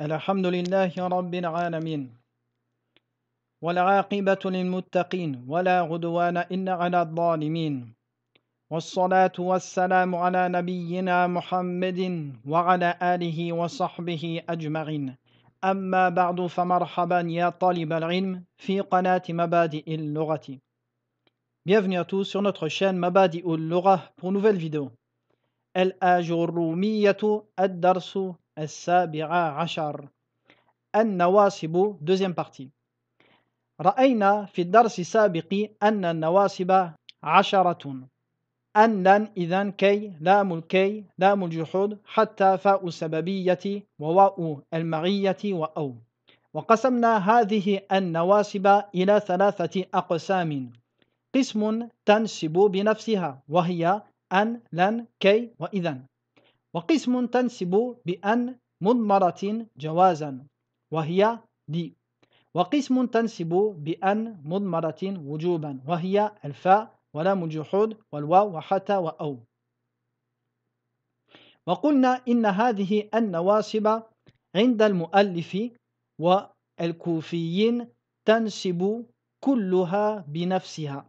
الحمد لله رب العالمين والعاقبة للمتقين ولا غدوان إن على الظالمين والصلاة والسلام على نبينا محمد وعلى آله وصحبه أجمعين أما بعد فمرحبا يا طالب العلم في قناة مبادئ اللغة Bienvenue à tous sur notre chaîne Mabadi ul-Lugha pour nouvelle vidéo. Ajurumiyatu الرومية الدرس السابعة عشر النواصب deuxième partie رأينا في الدرس السابق أن النواصب عشرة أن إذا كي لام الكي لام الجحود حتى فاء السببية وواء المعية وأو وقسمنا هذه النواسب إلى ثلاثة أقسام قسم تنسب بنفسها وهي أن لن كي وإذا وقسم تنسب بأن مضمرة جوازا وهي دي وقسم تنسب بأن مضمرة وجوبا وهي الفاء ولام الجحود والواو وحتى وأو وقلنا إن هذه النواصب عند المؤلف والكوفيين تنسب كلها بنفسها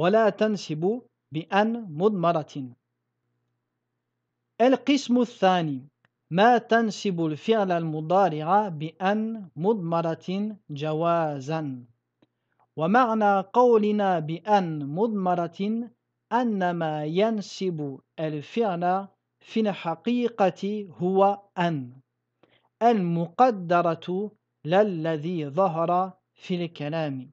ولا تنسب بأن مضمرة القسم الثاني ما تنسب الفعل المضارع بأن مضمرة جوازا ومعنى قولنا بأن مضمرة أن ما ينسب الفعل في الحقيقة هو أن المقدرة للذي ظهر في الكلام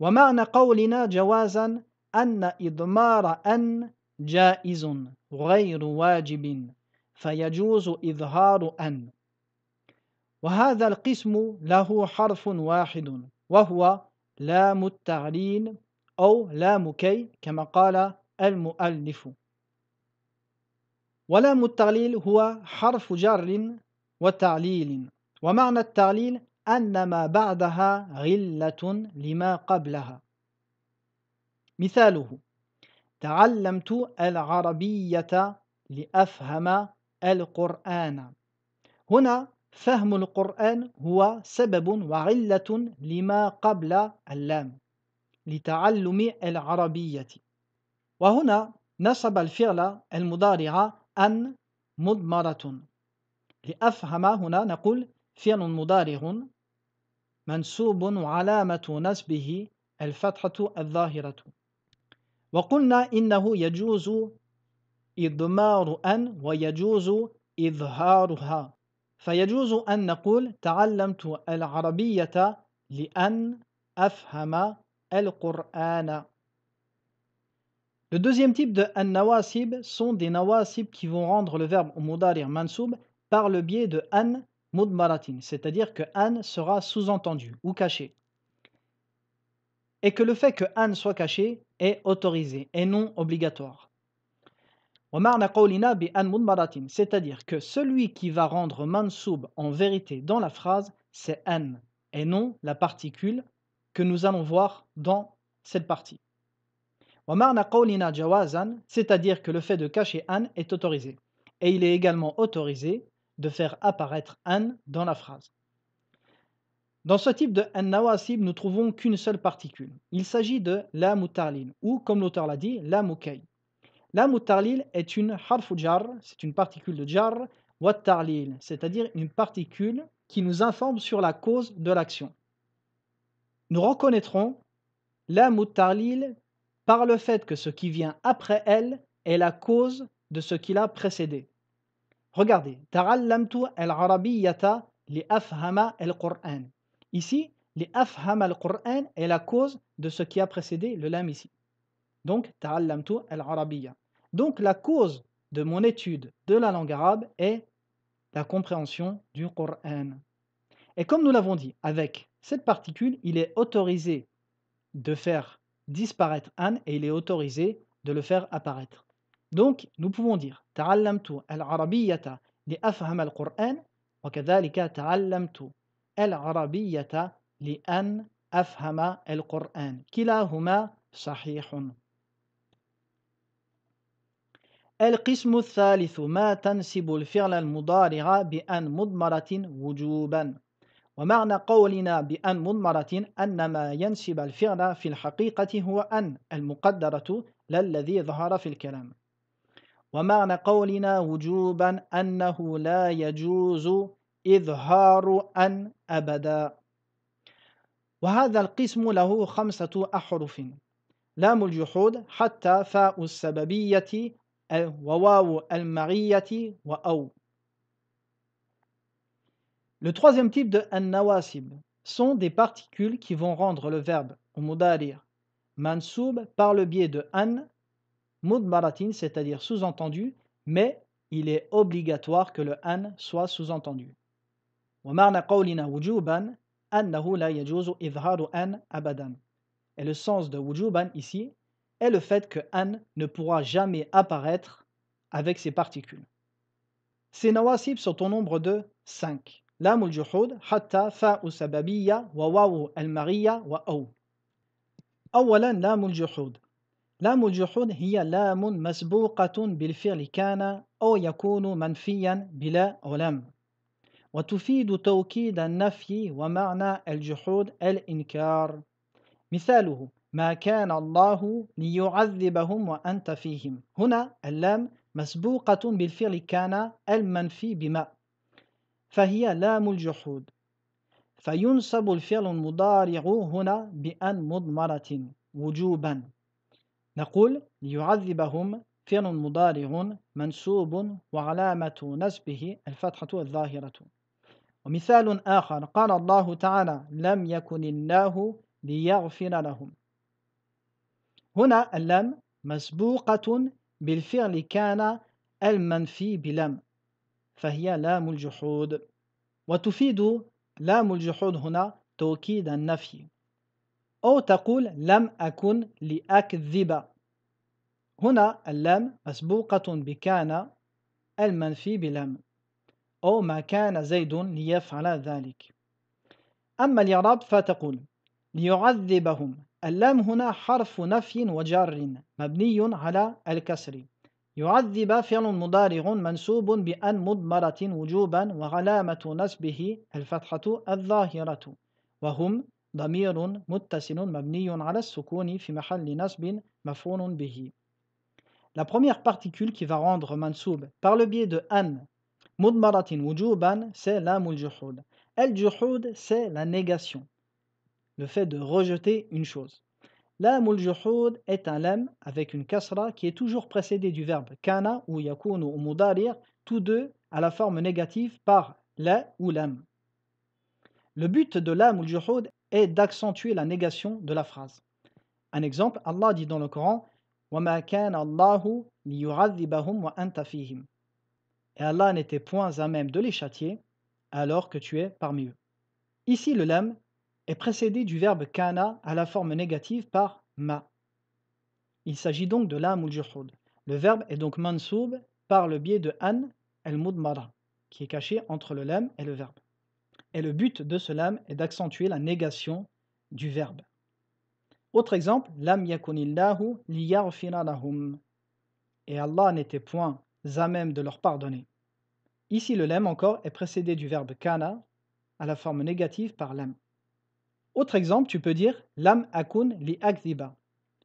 ومعنى قولنا جوازا أن إضمار أن جائز غير واجب فيجوز إظهار أن وهذا القسم له حرف واحد وهو لام التعليل أو لام كي كما قال المؤلف ولام التعليل هو حرف جر وتعليل ومعنى التعليل أن ما بعدها غلة لما قبلها مثاله تعلمت العربية لأفهم القرآن هنا فهم القرآن هو سبب وعلة لما قبل اللام لتعلم العربية وهنا نصب الفعل المضارع أن مضمرة لأفهم هنا نقول فعل مضارع منسوب وعلامة نسبه الفتحة الظاهرة Le deuxième type de an-nawasib sont des nawasib qui vont rendre le verbe mudari mansoub par le biais de an mudmaratin, c'est-à-dire que an sera sous-entendu ou caché. Et que le fait que an soit caché est autorisé et non obligatoire. C'est-à-dire que celui qui va rendre mansoub en vérité dans la phrase, c'est an et non la particule que nous allons voir dans cette partie. C'est-à-dire que le fait de cacher an est autorisé. Et il est également autorisé de faire apparaître an dans la phrase. Dans ce type de An-Nawasib, nous trouvons qu'une seule particule. Il s'agit de la mutarlil, ou comme l'auteur l'a dit, la mukay. La mutarlil est une harfu jar, c'est une particule de jar, wa tarlil, c'est-à-dire une particule qui nous informe sur la cause de l'action. Nous reconnaîtrons la mutarlil par le fait que ce qui vient après elle est la cause de ce qui l'a précédé. Regardez, ta'allamtu al-arabiyyata li afhama al-Qur'an. Ici, les afham al-Qur'an est la cause de ce qui a précédé le lam ici. Donc, ta'allamtu al Donc, la cause de mon étude de la langue arabe est la compréhension du Qur'an. Et comme nous l'avons dit, avec cette particule, il est autorisé de faire disparaître an et il est autorisé de le faire apparaître. Donc, nous pouvons dire ta'allamtu al li afham al-Qur'an wa ta'allamtu العربية لأن أفهم القرآن كلاهما صحيح القسم الثالث ما تنسب الفعل المضارع بأن مضمرة وجوبا ومعنى قولنا بأن مضمرة أن ما ينسب الفعل في الحقيقة هو أن المقدرة لا الذي ظهر في الكلام ومعنى قولنا وجوبا أنه لا يجوز إظهار أن Le troisième type de an-nawasib sont des particules qui vont rendre le verbe mudarir mansoub par le biais de an mudbaratin, c'est-à-dire sous-entendu, mais il est obligatoire que le an soit sous-entendu. ومعنى قولنا وجوبا أنه لا يجوز إظهار أن أبدا Et le sens de wujuban ici est le fait que an ne pourra jamais apparaître avec ses particules. Ces nawasib sont au nombre de 5. لام الجحود حتى فاء السببية وواو المرية وأو أولا لام الجحود لام الجحود هي لام مسبوقة بالفعل كان أو يكون منفيا بلا أو وتفيد توكيد النفي ومعنى الجحود الإنكار مثاله ما كان الله ليعذبهم وأنت فيهم هنا اللام مسبوقة بالفعل كان المنفي بما فهي لام الجحود فينسب الفعل المضارع هنا بأن مضمرة وجوبا نقول ليعذبهم فعل مضارع منسوب وعلامة نسبه الفتحة الظاهرة ومثال آخر قال الله تعالى لم يكن الله ليغفر لهم هنا اللام مسبوقة بالفعل كان المنفي بلم فهي لام الجحود وتفيد لام الجحود هنا توكيد النفي أو تقول لم أكن لأكذب هنا اللام مسبوقة بكان المنفي بلم أو ما كان زيد ليفعل ذلك أما الإعراب فتقول ليعذبهم اللام هنا حرف نفي وجر مبني على الكسر يعذب فعل مضارع منسوب بأن مضمرة وجوبا وعلامة نسبه الفتحة الظاهرة وهم ضمير متصل مبني على السكون في محل نسب مفعول به La première particule qui va rendre mansoub par le biais de an Mudmaratin wujuban, c'est la muljuhud. El juhud, c'est la négation, le fait de rejeter une chose. La muljuhud est un lam avec une kasra qui est toujours précédée du verbe kana ou yakoun ou mudarir, tous deux à la forme négative par la ou lam. Le but de la muljuhud est d'accentuer la négation de la phrase. Un exemple, Allah dit dans le Coran وَمَا كَانَ اللَّهُ لِيُعَذِّبَهُمْ وَأَنْتَ فِيهِمْ et Allah n'était point à même de les châtier alors que tu es parmi eux. Ici, le lam est précédé du verbe kana à la forme négative par ma. Il s'agit donc de lam ou juhud. Le verbe est donc mansoub par le biais de an el-mudmara, qui est caché entre le lam et le verbe. Et le but de ce lam est d'accentuer la négation du verbe. Autre exemple, lam yakunillahu liyarfira Et Allah n'était point à même de leur pardonner. Ici, le lem encore est précédé du verbe kana à la forme négative par lem ». Autre exemple, tu peux dire lam akun li akziba.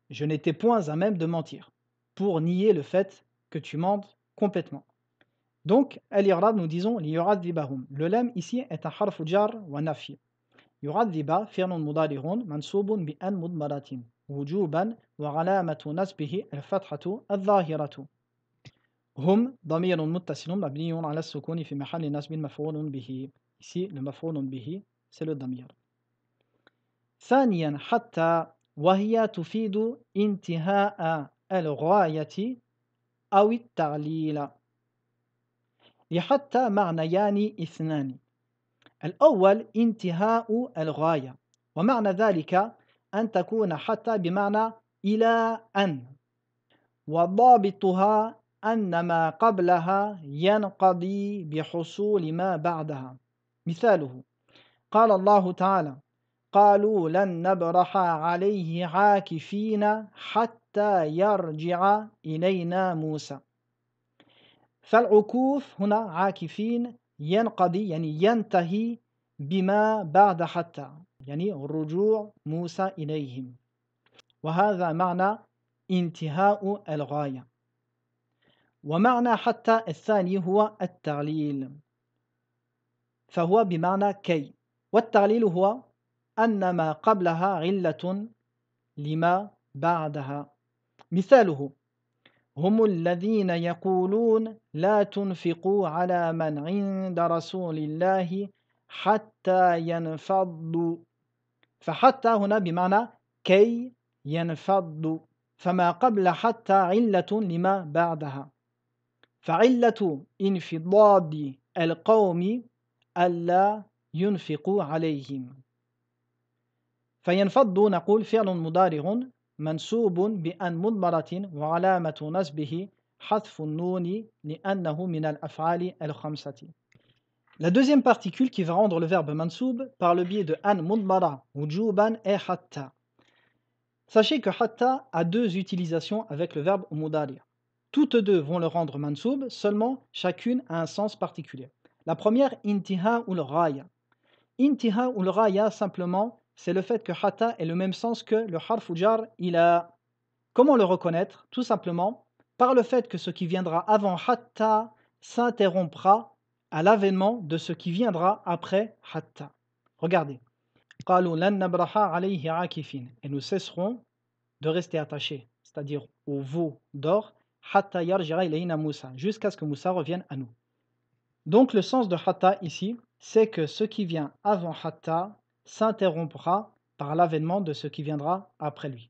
Je n'étais point à même de mentir pour nier le fait que tu mentes complètement. Donc, al yurad nous disons yuradibahum. Le lem » ici est un harf jar wa nafi. bi bi an wujuban wujuban wa وجوبا » نصبه »« al-zahiratu » هم ضمير متصل مبني على السكون في محل نصب مفعول به سي المفعول مفعول به سي le ضمير ثانيا حتى وهي تفيد انتهاء الغاية أو التعليل لحتى معنيان اثنان الأول انتهاء الغاية ومعنى ذلك أن تكون حتى بمعنى إلى أن وضابطها أن ما قبلها ينقضي بحصول ما بعدها مثاله قال الله تعالى قالوا لن نبرح عليه عاكفين حتى يرجع إلينا موسى فالعكوف هنا عاكفين ينقضي يعني ينتهي بما بعد حتى يعني رجوع موسى إليهم وهذا معنى انتهاء الغاية ومعنى حتى الثاني هو التعليل فهو بمعنى كي والتعليل هو أن ما قبلها علة لما بعدها مثاله هم الذين يقولون لا تنفقوا على من عند رسول الله حتى ينفضوا فحتى هنا بمعنى كي ينفضوا فما قبل حتى علة لما بعدها Farillatu infiaddi el-Kaomi Allah Yunfiku alayhim. Fayyanfat dunakul fer non mudariun Mansubun bi anmunatin wa ala matunas bihi hatfununi ni annahu minal afali el-hamsati. La deuxième particule qui va rendre le verbe mansub par le biais de an ou ujuban e hatta. Sachez que hatta a deux utilisations avec le verbe mudari. Toutes deux vont le rendre mansoub, seulement chacune a un sens particulier. La première, intiha ou le raya. Intiha ou simplement, c'est le fait que hatta est le même sens que le harf il a. Comment le reconnaître Tout simplement par le fait que ce qui viendra avant hatta s'interrompra à l'avènement de ce qui viendra après hatta. Regardez. Et nous cesserons de rester attachés, c'est-à-dire au veau d'or, jusqu'à ce que Moussa revienne à nous. Donc le sens de hatta ici, c'est que ce qui vient avant hatta s'interrompra par l'avènement de ce qui viendra après lui.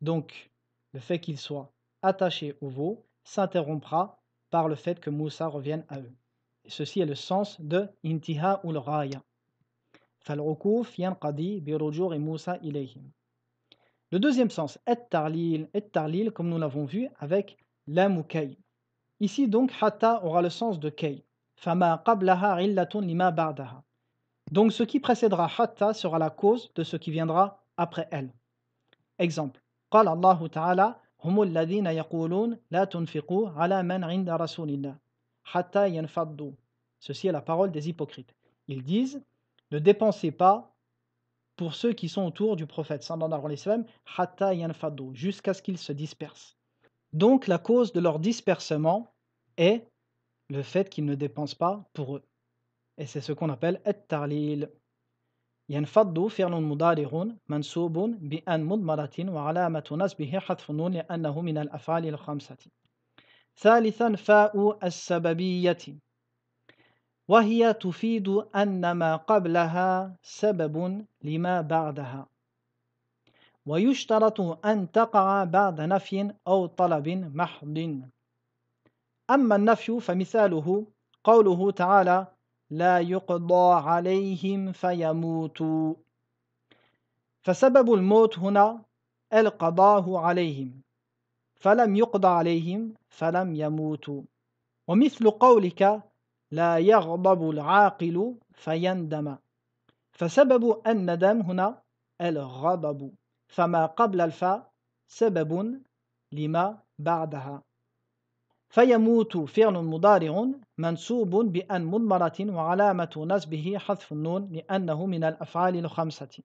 Donc le fait qu'il soit attaché au veau s'interrompra par le fait que Moussa revienne à eux. Et ceci est le sens de intiha ul raya. ilayhim. Le deuxième sens, et tarlil, et tarlil, comme nous l'avons vu avec la ou Ici donc, hatta aura le sens de kay. Fama qablaha illatun lima ba'daha. Donc ce qui précédera hatta sera la cause de ce qui viendra après elle. Exemple. Qala Allah ta'ala, هم الذين يقولون لا tunfiqu ala man 'inda rasulillah hatta yanfaddu. Ceci est la parole des hypocrites. Ils disent Ne dépensez pas pour ceux qui sont autour du prophète sallallahu alayhi wa sallam, jusqu'à ce qu'ils se dispersent. Donc la cause de leur dispersement est le fait qu'ils ne dépensent pas pour eux. Et c'est ce qu'on appelle at-tarlil. ينفض فعل مضارع منصوب بأن مضمرة وعلامة نصبه حذف نون لأنه من الأفعال الخمسة ثالثا فاء السببية وهي تفيد أن ما قبلها سبب لما بعدها ويشترط أن تقع بعد نفي أو طلب محض أما النفي فمثاله قوله تعالى لا يقضى عليهم فيموتوا فسبب الموت هنا القضاء عليهم فلم يقضى عليهم فلم يموتوا ومثل قولك لا يغضب العاقل فيندم فسبب الندم هنا الغضب فما قبل الفاء سبب لما بعدها فيموت فعل مضارع منسوب بأن مضمرة وعلامة نسبه حذف النون لأنه من الأفعال الخمسة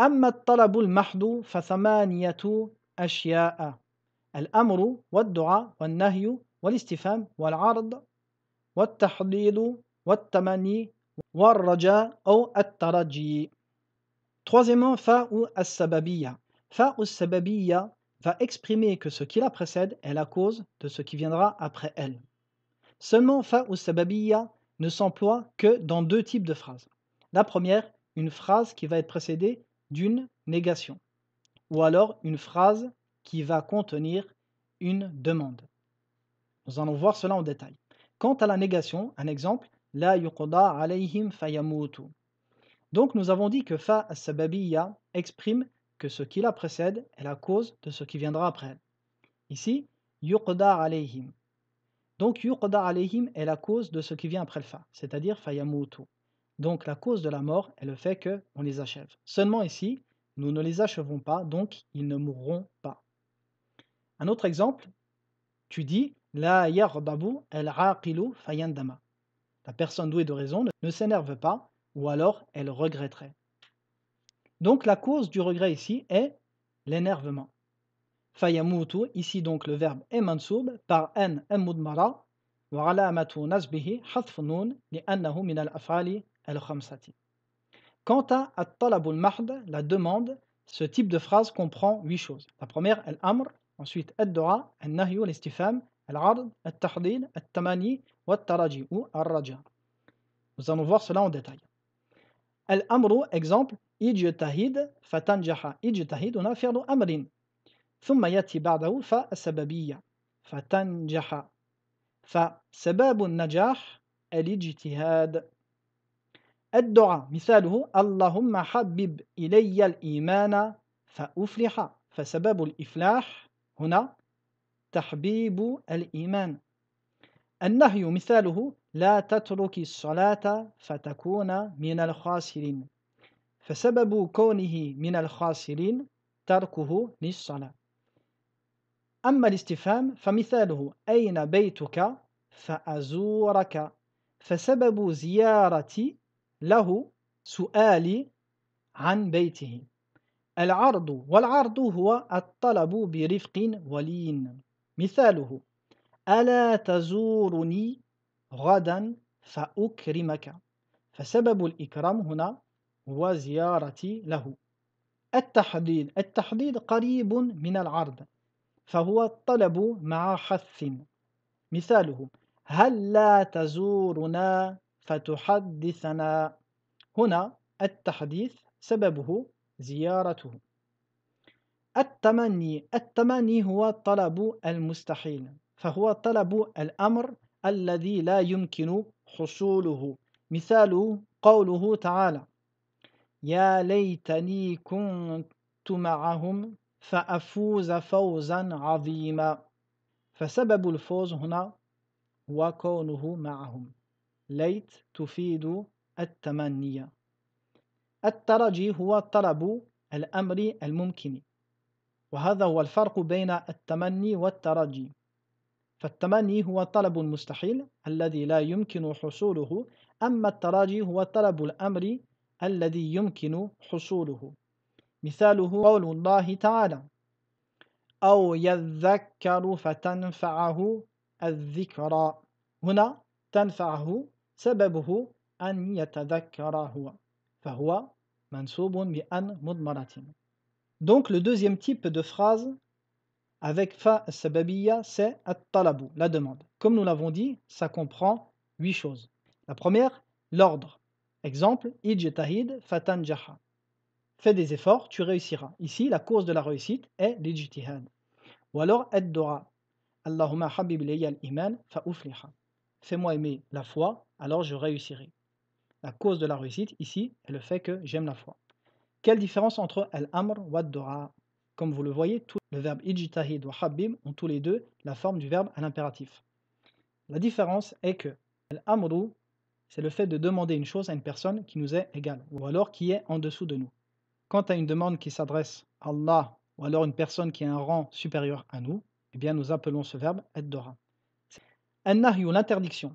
أما الطلب المحض فثمانية أشياء الأمر والدعاء والنهي والاستفهام والعرض Troisièmement, fa ou as Fa ou sababiyya va exprimer que ce qui la précède est la cause de ce qui viendra après elle. Seulement, fa ou sababiyya ne s'emploie que dans deux types de phrases. La première, une phrase qui va être précédée d'une négation, ou alors une phrase qui va contenir une demande. Nous allons voir cela en détail. Quant à la négation, un exemple, la yuqda alayhim fayamutu. Donc nous avons dit que fa sababiyya exprime que ce qui la précède est la cause de ce qui viendra après. Ici, yuqda alayhim. Donc yuqda alayhim est la cause de ce qui vient après le fa, c'est-à-dire fayamutu. Donc la cause de la mort est le fait que on les achève. Seulement ici, nous ne les achevons pas, donc ils ne mourront pas. Un autre exemple, tu dis la yaghdabu al-aqilu fayandama. La personne douée de raison ne s'énerve pas, ou alors elle regretterait. Donc la cause du regret ici est l'énervement. Fayamutu, ici donc le verbe est mansoub par an emmudmara, wa alamatu nasbihi nun li annahu min al-afali al-khamsati. Quant à at-talabul mahd, la demande, ce type de phrase comprend huit choses. La première, al-amr, ensuite ad-dua, al-nahyu, العرض, التحضير, التمني والترجي أو الرجاء. Nous allons voir cela en détail. الأمر exemple اجتهد فتنجح اجتهد هنا فعل أمر ثم يأتي بعده فالسببية فتنجح فسباب النجاح الاجتهاد الدعاء مثاله اللهم حبب إلي الإيمان فأفلح فسبب الإفلاح هنا تحبيب الإيمان النهي مثاله لا تترك الصلاة فتكون من الخاسرين فسبب كونه من الخاسرين تركه للصلاة أما الاستفهام فمثاله أين بيتك فأزورك فسبب زيارتي له سؤالي عن بيته العرض والعرض هو الطلب برفق ولين مثاله ألا تزورني غدا فأكرمك فسبب الإكرام هنا هو زيارتي له التحديد التحديد قريب من العرض فهو الطلب مع حث مثاله هل لا تزورنا فتحدثنا هنا التحديث سببه زيارته التمني التمني هو طلب المستحيل فهو طلب الأمر الذي لا يمكن حصوله مثال قوله تعالى يا ليتني كنت معهم فأفوز فوزا عظيما فسبب الفوز هنا هو كونه معهم ليت تفيد التمني الترجي هو طلب الأمر الممكن وهذا هو الفرق بين التمني والترجي فالتمني هو طلب المستحيل الذي لا يمكن حصوله أما التراجي هو طلب الأمر الذي يمكن حصوله مثاله قول الله تعالى أو يذكر فتنفعه الذكرى هنا تنفعه سببه أن يتذكر هو فهو منسوب بأن مضمرة Donc le deuxième type de phrase avec fa sababiya, c'est at-talabu, la demande. Comme nous l'avons dit, ça comprend huit choses. La première, l'ordre. Exemple, ijtahid fatan jaha. Fais des efforts, tu réussiras. Ici, la cause de la réussite est l'ijtihad. Ou alors, ad-dua. Allahumma habib al-iman fa ufliha. Fais-moi aimer la foi, alors je réussirai. La cause de la réussite ici est le fait que j'aime la foi. Quelle différence entre al-amr wa dua Comme vous le voyez, le verbe ijtahid wa habib ont tous les deux la forme du verbe à l'impératif. La différence est que al-amru, c'est le fait de demander une chose à une personne qui nous est égale, ou alors qui est en dessous de nous. Quant à une demande qui s'adresse à Allah, ou alors une personne qui a un rang supérieur à nous, eh bien nous appelons ce verbe ad-dora. an l'interdiction.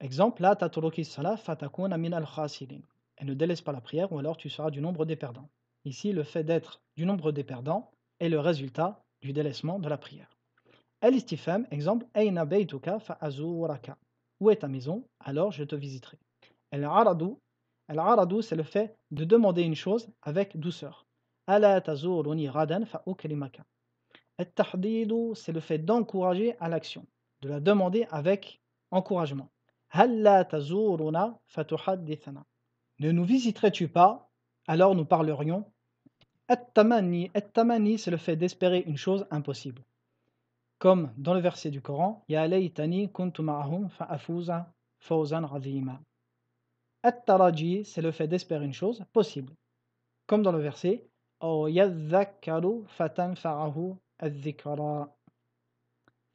Exemple, la tatruki salah fatakuna min al-khasirin et ne délaisse pas la prière, ou alors tu seras du nombre des perdants. Ici, le fait d'être du nombre des perdants est le résultat du délaissement de la prière. Al-Istifam, exemple, Où est ta maison Alors je te visiterai. Al-Aradu, aradu c'est le fait de demander une chose avec douceur. Ala tazuruni radan fa'ukrimaka. Al-Tahdidu, c'est le fait d'encourager à l'action, de la demander avec encouragement. Halla tazuruna fa'tuhadithana » Ne nous visiterais-tu pas Alors nous parlerions. At-tamani, at-tamani, c'est le fait d'espérer une chose impossible. Comme dans le verset du Coran, Ya laytani kuntu ma'ahum fa'afuza fawzan azima. At-taraji, c'est le fait d'espérer une chose possible. Comme dans le verset oh,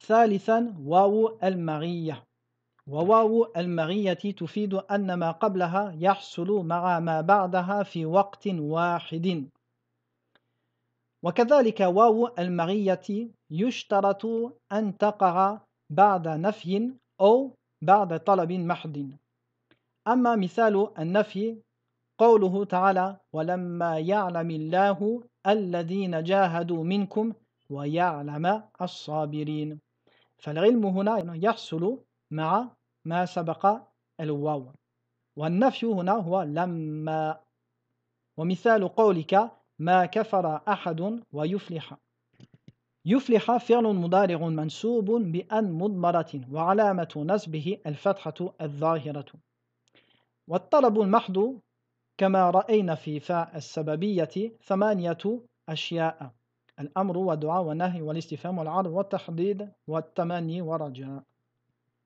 Farahu al-mariya وواو المغية تفيد أن ما قبلها يحصل مع ما بعدها في وقت واحد وكذلك واو المغية يشترط أن تقع بعد نفي أو بعد طلب محض أما مثال النفي قوله تعالى ولما يعلم الله الذين جاهدوا منكم ويعلم الصابرين فالعلم هنا يحصل مع ما سبق الواو والنفي هنا هو لما ومثال قولك ما كفر أحد ويفلح يفلح فعل مضارع منسوب بأن مضمرة وعلامة نسبه الفتحة الظاهرة والطلب المحض كما رأينا في فاء السببية ثمانية أشياء الأمر والدعاء والنهي والاستفهام والعرض والتحديد والتمني والرجاء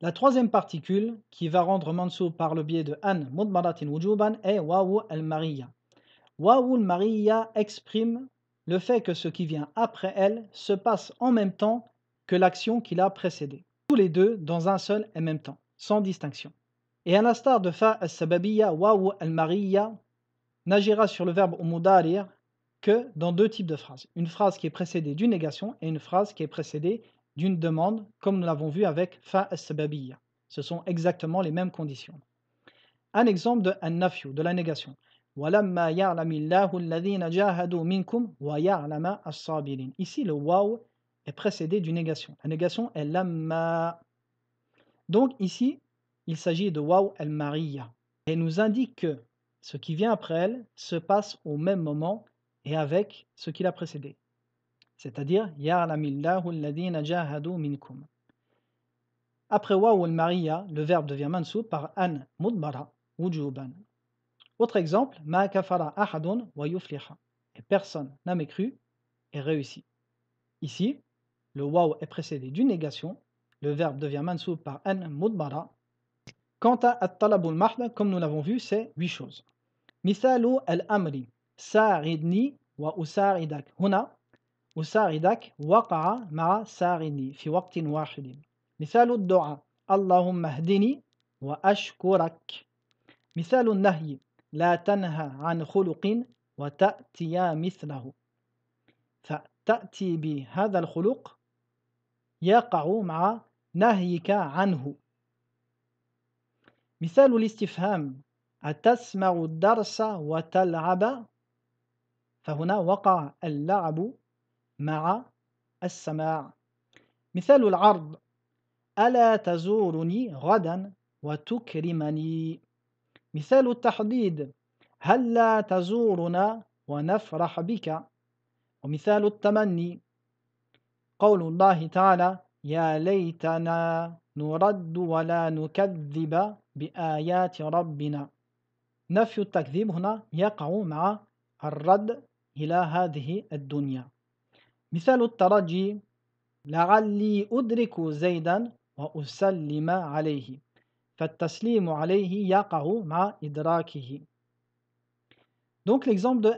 La troisième particule, qui va rendre mansou par le biais de an mudmaratin wujuban, est Wawu al-mariya. Waou al-mariya exprime le fait que ce qui vient après elle se passe en même temps que l'action qui l'a précédée. Tous les deux dans un seul et même temps, sans distinction. Et à de fa al-sababiyya, al-mariya n'agira sur le verbe umudarir » que dans deux types de phrases. Une phrase qui est précédée d'une négation et une phrase qui est précédée d'une demande, comme nous l'avons vu avec fa sababiyya. Ce sont exactement les mêmes conditions. Un exemple de an de la négation. Ici, le waw est précédé d'une négation. La négation est lamma. Donc ici, il s'agit de waw el-mariyya mariya Et nous indique que ce qui vient après elle se passe au même moment et avec ce qui l'a précédé c'est-à-dire minkum. Après waw al maria, le verbe devient mansou par an mudbara wujuban. Autre exemple, ma kafara ahadun wa yufliha. Et personne n'a mécru et réussi. Ici, le waou est précédé d'une négation, le verbe devient mansou par an mudbara. Quant à at-talabul mahda, comme nous l'avons vu, c'est huit choses. Mithalu al-amri, sa'idni wa idak Huna, أساعدك وقع مع ساعدني في وقت واحد مثال الدعاء اللهم اهدني وأشكرك مثال النهي لا تنهى عن خلق وتأتي مثله فتأتي بهذا الخلق يقع مع نهيك عنه مثال الاستفهام أتسمع الدرس وتلعب فهنا وقع اللعب مع السماع مثال العرض ألا تزورني غدا وتكرمني مثال التحديد هلا لا تزورنا ونفرح بك ومثال التمني قول الله تعالى يا ليتنا نرد ولا نكذب بآيات ربنا نفي التكذيب هنا يقع مع الرد إلى هذه الدنيا Donc l'exemple de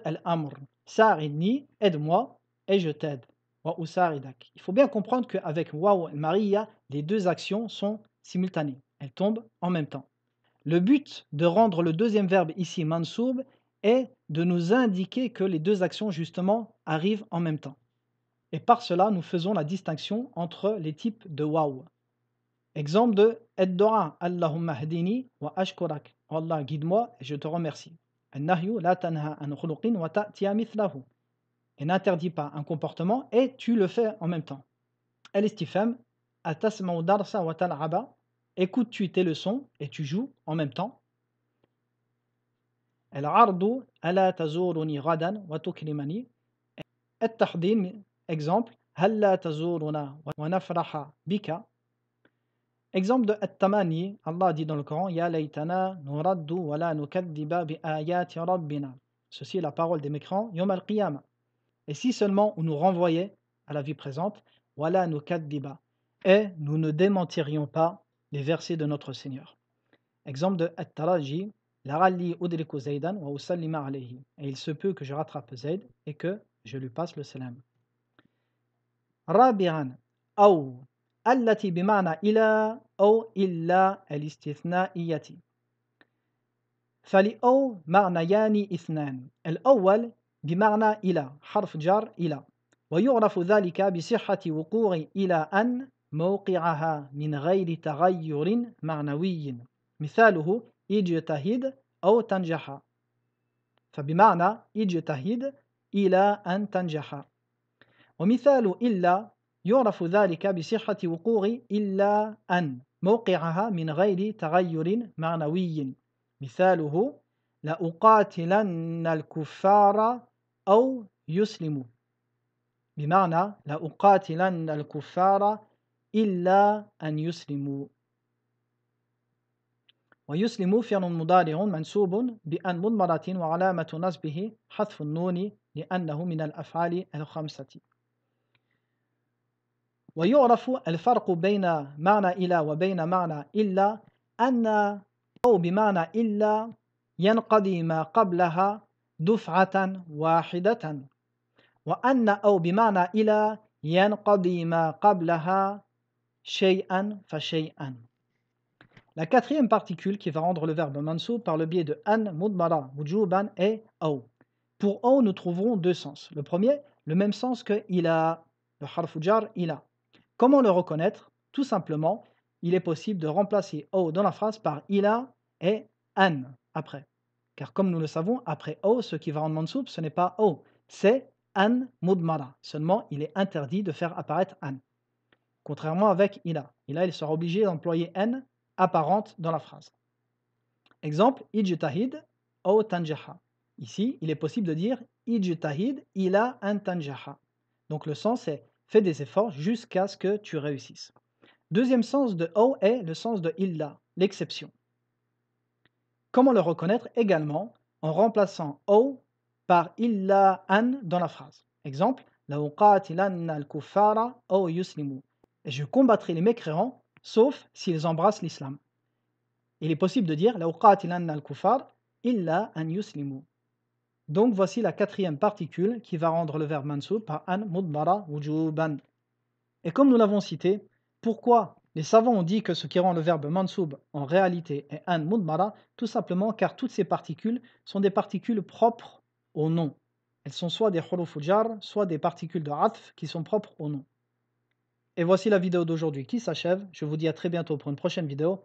Al-Amr, aide-moi et je t'aide. Wa Il faut bien comprendre qu'avec Waw et Maria, les deux actions sont simultanées. Elles tombent en même temps. Le but de rendre le deuxième verbe ici mansoub est de nous indiquer que les deux actions justement arrivent en même temps et par cela nous faisons la distinction entre les types de waouh. Exemple de Eddora Allahumma hadini wa ashkurak. Allah guide-moi et je te remercie. An-nahyu an wa mithlahu. Et n'interdis pas un comportement et tu le fais en même temps. Al-istifam darsa wa tal'aba. Écoutes-tu tes leçons et tu joues en même temps. Al-ardu ala tazuruni ghadan wa tukrimani. Et tahdin Exemple, Halla tazuruna wa nafraha bika. Exemple de At-Tamani, Allah dit dans le Coran Ya laytana nuraddu wa la nukaddiba bi ayati rabbina. Ceci est la parole des mécrans Yom al-Qiyamah. Et si seulement on nous renvoyait à la vie présente, wa la diba, Et nous ne démentirions pas les versets de notre Seigneur. Exemple de At-Taraji Laralli udriku zaydan wa usallima alayhi. Et il se peut que je rattrape Zaid et que je lui passe le salam. رابعا أو التي بمعنى إلى أو إلا الاستثنائية فلأو معنيان اثنان الأول بمعنى إلى حرف جر إلى ويعرف ذلك بصحة وقوع إلى أن موقعها من غير تغير معنوي مثاله اجتهد أو تنجح فبمعنى اجتهد إلى أن تنجح ومثال إلا يعرف ذلك بصحة وقوع إلا أن موقعها من غير تغير معنوي مثاله لأقاتلن الكفار أو يسلم بمعنى لأقاتلن الكفار إلا أن يسلموا ويسلم فعل مضارع منسوب بأن مضمرة وعلامة نصبه حذف النون لأنه من الأفعال الخمسة ويعرف الفرق بين معنى إلى وبين معنى إلا أن أو بمعنى إلا ينقضي ما قبلها دفعة واحدة وأن أو بمعنى إلى ينقضي ما قبلها شيئا فشيئا La quatrième particule qui va rendre le verbe mansou par le biais de an, mudmara, wujuban et au. Pour au, nous trouverons deux sens. Le premier, le même sens que il a, le harf jar il a. Comment le reconnaître Tout simplement, il est possible de remplacer O dans la phrase par ila et an après. Car comme nous le savons, après O, ce qui va en soupe ce n'est pas O, c'est an mudmara. Seulement, il est interdit de faire apparaître an. Contrairement avec ila. Ila, il sera obligé d'employer n apparente dans la phrase. Exemple, ijtahid O tanjaha. Ici, il est possible de dire ijtahid ila an tanjaha. Donc le sens est Fais des efforts jusqu'à ce que tu réussisses. Deuxième sens de o est le sens de illa, l'exception. Comment le reconnaître également en remplaçant o par illa an dans la phrase. Exemple, la al Je combattrai les mécréants sauf s'ils embrassent l'islam. Il est possible de dire la al kufara illa an yuslimu. Donc voici la quatrième particule qui va rendre le verbe mansou par an mudmara wujuban. Et comme nous l'avons cité, pourquoi les savants ont dit que ce qui rend le verbe mansoub en réalité est an mudmara Tout simplement car toutes ces particules sont des particules propres au nom. Elles sont soit des hurufujar, soit des particules de atf qui sont propres au nom. Et voici la vidéo d'aujourd'hui qui s'achève. Je vous dis à très bientôt pour une prochaine vidéo.